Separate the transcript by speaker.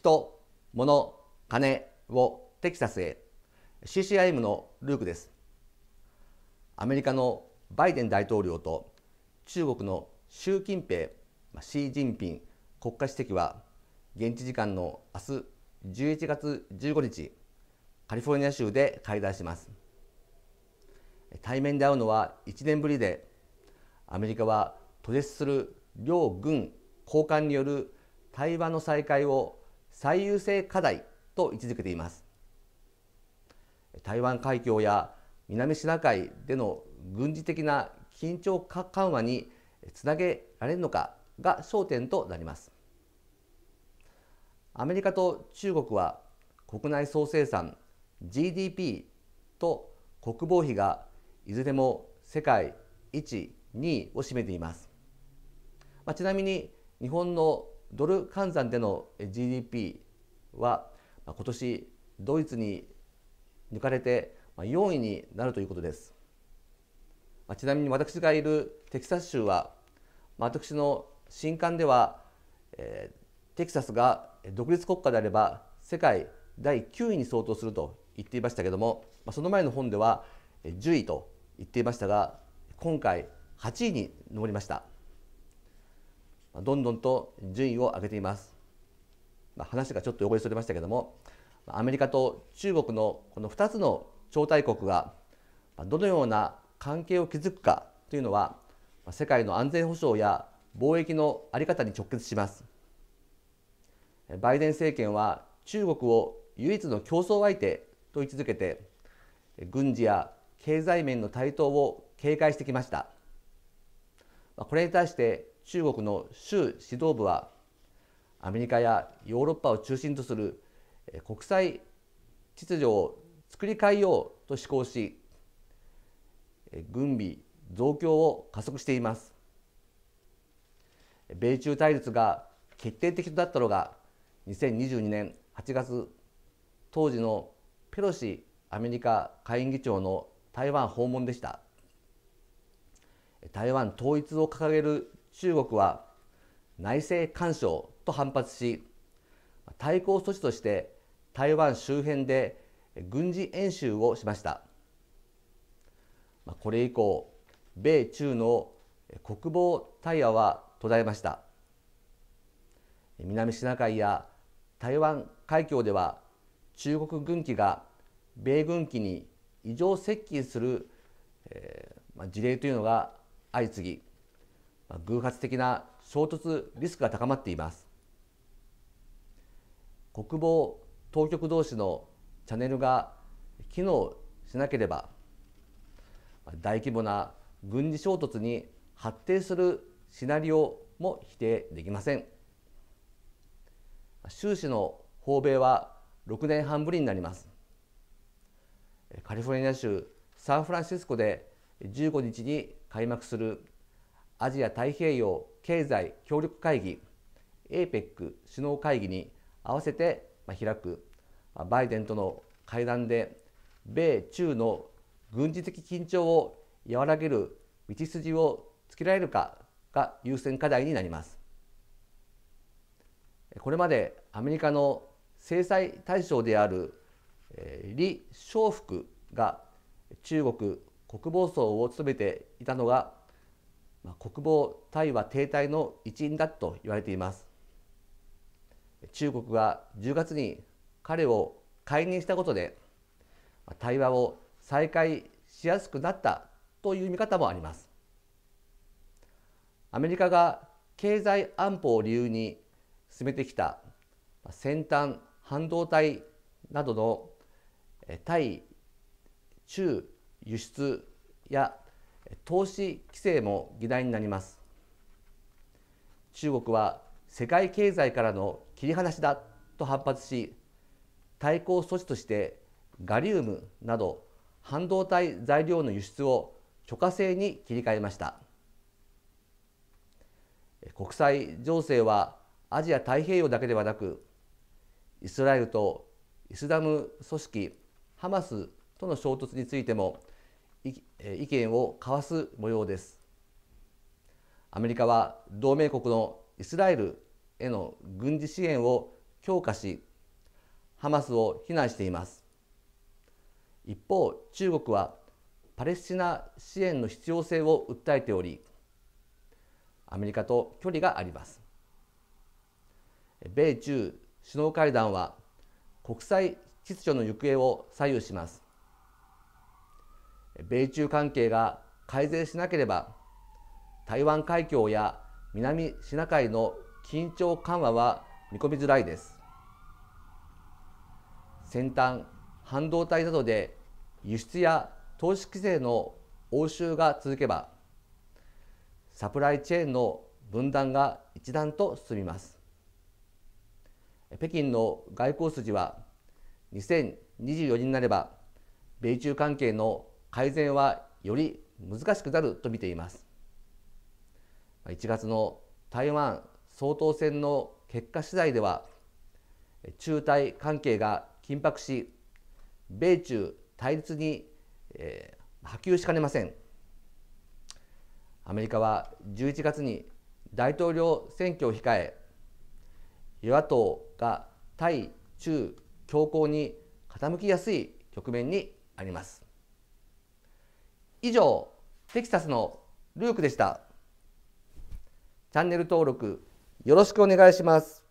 Speaker 1: 人、物、金をテキサスへ CCIM のルークです。アメリカのバイデン大統領と中国の習近平、シー・ジンピン国家主席は現地時間の明日11月15日カリフォルニア州で会談します。対面で会うのは1年ぶりでアメリカは途絶する両軍高官による対話の再開を最優先課題と位置づけています台湾海峡や南シナ海での軍事的な緊張緩和につなげられるのかが焦点となりますアメリカと中国は国内総生産 GDP と国防費がいずれも世界1、2を占めています、まあ、ちなみに日本のドル換算での GDP は今年ドイツに抜かれて4位になるということです。ちなみに私がいるテキサス州は私の新刊ではテキサスが独立国家であれば世界第9位に相当すると言っていましたけどもその前の本では10位と言っていましたが今回8位に上りました。どんどんと順位を上げています、まあ、話がちょっと汚れそれましたけれどもアメリカと中国のこの2つの超大国がどのような関係を築くかというのは世界の安全保障や貿易のあり方に直結しますバイデン政権は中国を唯一の競争相手と位置づけて軍事や経済面の台頭を警戒してきましたこれに対して中国の州指導部はアメリカやヨーロッパを中心とする国際秩序を作り変えようと志行し軍備増強を加速しています米中対立が決定的となったのが2022年8月当時のペロシアメリカ下院議長の台湾訪問でした台湾統一を掲げる中国は内政干渉と反発し対抗措置として台湾周辺で軍事演習をしましたこれ以降米中の国防対話は途絶えました南シナ海や台湾海峡では中国軍機が米軍機に異常接近する、事例というのが相次ぎ偶発的な衝突リスクが高まっています国防当局同士のチャンネルが機能しなければ大規模な軍事衝突に発展するシナリオも否定できません習氏の訪米は6年半ぶりになりますカリフォルニア州サンフランシスコで15日に開幕するアジア太平洋経済協力会議 APEC 首脳会議に合わせて開くバイデンとの会談で米中の軍事的緊張を和らげる道筋をつけられるかが優先課題になりますこれまでアメリカの制裁対象である李尚福が中国国防相を務めていたのが国防対話停滞の一因だと言われています中国が10月に彼を解任したことで対話を再開しやすくなったという見方もありますアメリカが経済安保を理由に進めてきた先端半導体などの対中輸出や投資規制も議題になります中国は世界経済からの切り離しだと反発し対抗措置としてガリウムなど半導体材料の輸出を許可制に切り替えました国際情勢はアジア太平洋だけではなくイスラエルとイスラム組織ハマスとの衝突についても意見を交わす模様ですアメリカは同盟国のイスラエルへの軍事支援を強化しハマスを非難しています一方中国はパレスチナ支援の必要性を訴えておりアメリカと距離があります米中首脳会談は国際秩序の行方を左右します米中関係が改善しなければ台湾海峡や南シナ海の緊張緩和は見込みづらいです先端半導体などで輸出や投資規制の応酬が続けばサプライチェーンの分断が一段と進みます北京の外交筋は2024年になれば米中関係の改善はより難しくなると見ています1月の台湾総統選の結果次第では中台関係が緊迫し米中対立に、えー、波及しかねませんアメリカは11月に大統領選挙を控え与野党が対中強硬に傾きやすい局面にあります以上、テキサスのルークでした。チャンネル登録よろしくお願いします。